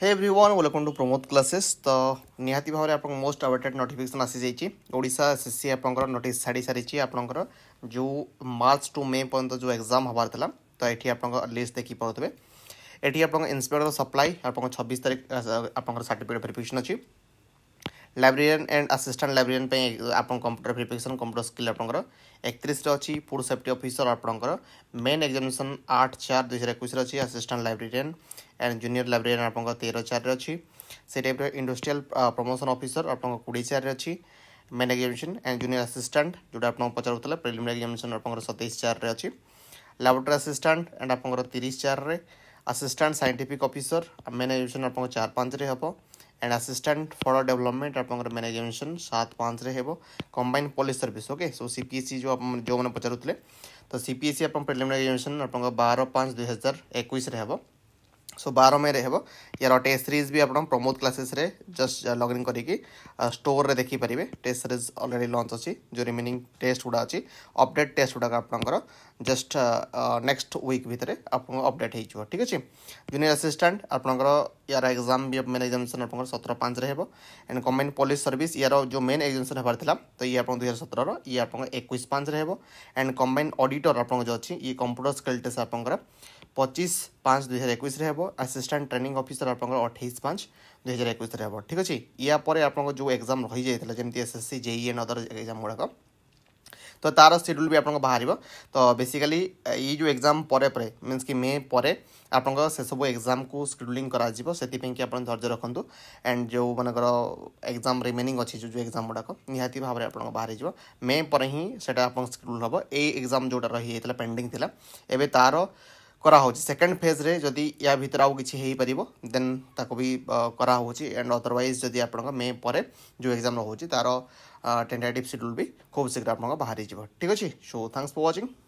Hai everyone welcome to Pramod classes ତ ନିହାତି ଭାବରେ ଆପଣଙ୍କ ମୋଷ୍ଟ ଆୱେଟେଡ଼୍ ନୋଟିଫିକେସନ୍ ଆସିଯାଇଛି ଓଡ଼ିଶା ଏସ୍ ଏସ୍ ସି ଆପଣଙ୍କର ନୋଟିସ୍ ଛାଡ଼ି ସାରିଛି ଆପଣଙ୍କର ଯେଉଁ ମାର୍ଚ୍ଚ ଟୁ ମେ ପର୍ଯ୍ୟନ୍ତ ଯେଉଁ ଏକ୍ଜାମ୍ ହେବାର ଥିଲା ତ ଏଠି ଆପଣଙ୍କ ଲିଷ୍ଟ ଦେଖିପାରୁଥିବେ ଏଠି ଆପଣଙ୍କ ଇନ୍ସପେକ୍ଟର ସପ୍ଲାଇ ଆପଣଙ୍କ ଛବିଶ ତାରିଖ ଆପଣଙ୍କର ସାର୍ଟିଫିକେଟ୍ ଭେରିଫିକେସନ୍ ଅଛି ଲାଇବ୍ରେରିଆନ୍ ଆଣ୍ଡ ଆସିଷ୍ଟାଣ୍ଟ ଲାଇବ୍ରେରିଆନ୍ ପାଇଁ ଆପଣ କମ୍ପ୍ୟୁଟର ଭେରିଫିକେସନ୍ କମ୍ପ୍ୟୁଟର ସ୍କିଲ୍ ଆପଣଙ୍କର ଏକତିରିଶରେ ଅଛି ଫୁଡ଼ ସେଫ୍ଟି ଅଫିସର ଆପଣଙ୍କର ମେନ୍ ଏକ୍ଜାମିନେସନ୍ ଆଠ ଚାର ଦୁଇହଜାର ଏକୋଇଶରେ ଅଛି assistant librarian and junior librarian ଆପଣଙ୍କର ତେର ଚାରିରେ ଅଛି ସେ ଟାଇପ୍ର ଇଣ୍ଡଷ୍ଟ୍ରିଆଲ ପ୍ରମୋସନ୍ ଅଫିସର ଆପଣଙ୍କ କୋଡ଼ିଏ ଚାରିରେ ଅଛି main examination and junior assistant ଯେଉଁଟା ଆପଣଙ୍କୁ ପଚାରୁଥିଲା ପ୍ରିଲିମିନାରୀ ଏକ୍ଜାମିନେସନ୍ ଆପଣଙ୍କର ସତେଇଶ ଚାରିରେ ଅଛି ଲାବୋରେଟୋରୀ ଆସିଷ୍ଟାଣ୍ଟ ଆଣ୍ଡ ଆପଣଙ୍କର ତିରିଶ ଚାରିରେ assistant scientific officer main examination ଆପଣଙ୍କ ଚାରି ପାଞ୍ଚରେ ହେବ एंड आसीस्टाट फर डेवलपमेंट आप मेनेजमेंट सात पाँच हो combine police service okay so see जो जो मैंने पचारूले तो सी एस सी आप प्रिलिमिनारी एग्जामिनेशन आप बार पाँच दुई हजार एक हे सो बार मेरे रहा यार टेस्ट सीरीज भी आप प्रमोद क्लासेस रे जस्ट लगइन करके स्टोर रे देखिपारे टेस्ट सीरीज अलरेडी लंच अच्छी जो रिमेनिंग टेस्ट गुड़ा अच्छी अपडेट टेस्ट गुड़ा आप जस्ट नेक्स्ट वीक भितर आप अपडेट हो ठीक अच्छे जूनियर आसीस्टाट आपंकर यार एग्जाम भी मेन एक्जामेसन आप सतर पाँच रे एंड गवर्नमेंट पुलिस सर्विस यार जो मेन एक्जामेसन हबार था तो ये आप दुई हजार सतर ये आप एक पाँच रे एंड कम्बाइन अडिटर आप जो अच्छी ये कंप्यूटर स्किल टेस्ट आप পঁচিশ পাঁচ দুই হাজার একুশে হব আসিষ্টাট ট্রেনিং অফিসর আপনার অঠেইশ পাঁচ দুই হাজার একুশে হব ঠিক আছে ইয়াপরে আপনার যে এক্সাম রহি যাই যেমন SSC JE and other exam গুড়াক তো তার সিড্यूल भी আপনার বাহার তো বেসিকালি এই যে এক্সাম পরে পরে মিন্স কি মে পরে আপনার সেসব এক্সাম কু সিড্यूलिং করা যাব সেপাই কি আপনার ধৈর্য রাখতু এন্ড যে মানকর এক্সাম রিমেনিং অছি যে এক্সাম গুড়াক নিহতি ভাবে আপনার বাহার যাব মে পরে হি সেটা আপনার সিড্यूल হব এই এক্সাম যেটা রহি যাই পেন্ডিং লা এবে তার କରାହେଉଛି ସେକେଣ୍ଡ ଫେଜ୍ରେ ଯଦି ୟା ଭିତରେ ଆଉ କିଛି ହେଇପାରିବ ଦେନ୍ ତାକୁ ବି କରାହେଉଛି ଆଣ୍ଡ ଅଦରୱାଇଜ୍ ଯଦି ଆପଣଙ୍କ ମେ ପରେ ଯେଉଁ ଏକ୍ଜାମ୍ ରହୁଛି ତା'ର ଟେଣ୍ଟେଟିଭ୍ ସିଡ୍ୟୁଲ୍ ବି ଖୁବ୍ ଶୀଘ୍ର ଆପଣଙ୍କ ବାହାରିଯିବ ଠିକ୍ ଅଛି ସୋ ଥ୍ୟାଙ୍କ୍ସ ଫର୍ ୱାଚିଂ